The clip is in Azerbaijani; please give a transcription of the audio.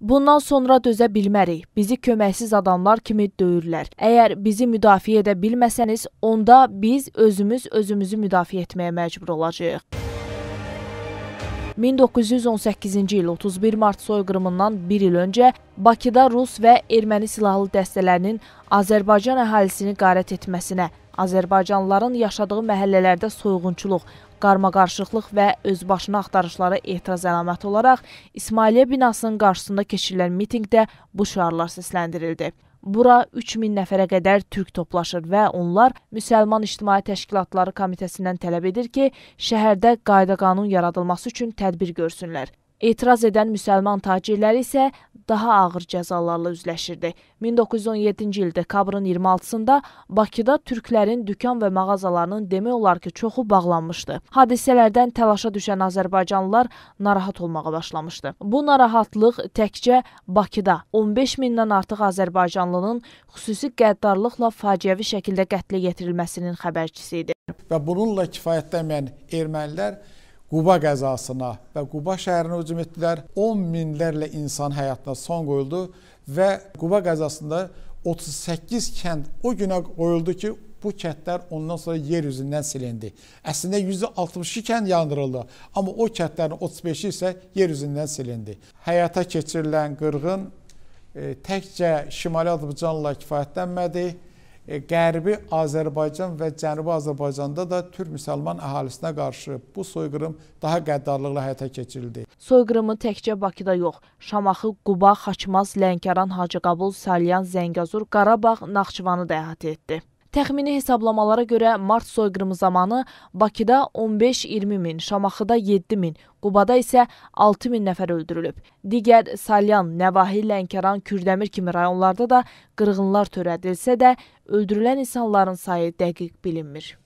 Bundan sonra dözə bilmərik. Bizi köməksiz adamlar kimi döyürlər. Əgər bizi müdafiə edə bilməsəniz, onda biz özümüz özümüzü müdafiə etməyə məcbur olacağıq. 1918-ci il 31 mart soyqırımından 1 il öncə Bakıda Rus və Erməni silahlı dəstələrinin Azərbaycan əhalisini qarət etməsinə Azərbaycanlıların yaşadığı məhəllələrdə soyğunçuluq, qarmaqarşıqlıq və özbaşına axtarışlara etiraz əlaməti olaraq İsmailiyyə binasının qarşısında keçirilən mitinqdə bu şüarlar səsləndirildi. Bura 3000 nəfərə qədər türk toplaşır və onlar Müsəlman İctimai Təşkilatları Komitəsindən tələb edir ki, şəhərdə qayda-qanun yaradılması üçün tədbir görsünlər. Etiraz edən müsəlman tacirləri isə daha ağır cəzalarla üzləşirdi. 1917-ci il dekabrın 26-sında Bakıda türklərin dükan və mağazalarının demək olar ki, çoxu bağlanmışdı. Hadisələrdən təlaşa düşən azərbaycanlılar narahat olmağa başlamışdı. Bu narahatlıq təkcə Bakıda 15 mindən artıq azərbaycanlının xüsusi qəddarlıqla faciəvi şəkildə qətlə yetirilməsinin xəbərçisi idi. Və bununla kifayətlənməyən ermənilər Quba qəzasına və Quba şəhərinə hücum etdilər. 10 minlərlə insan həyatına son qoyuldu və Quba qəzasında 38 kənd o günə qoyuldu ki, bu kəndlər ondan sonra yer üzündən silindi. Əslində 162 kənd yandırıldı, amma o kəndlərin 35-i isə yer üzündən silindi. Həyata keçirilən qırğın e, təkcə Şimali Azərbaycanla kifayətlənmədi. E, Qərbi Azərbaycan və Cənubi Azərbaycanda da türk-müsəlman əhalisinə qarşı bu soyqırım daha qəddarlıqla həyata keçirildi. Soyqırımı təkcə Bakıda yox, Şamaxı, Quba, Xaçmaz, Lənkəran, Hacıqabul, Salyan, Zəngəzur, Qarabağ, Naxçıvanı da əhatə etdi. Təxmini hesablamalara görə mart soyqırımı zamanı Bakıda 15-20 min, Şamaxıda 7 min, Qubada isə 6 min nəfər öldürülüb. Digər Salyan, Nəvahi, Lənkəran, Kürdəmir kimi rayonlarda da qırğınlar törədilsə də öldürülən insanların sayı dəqiq bilinmir.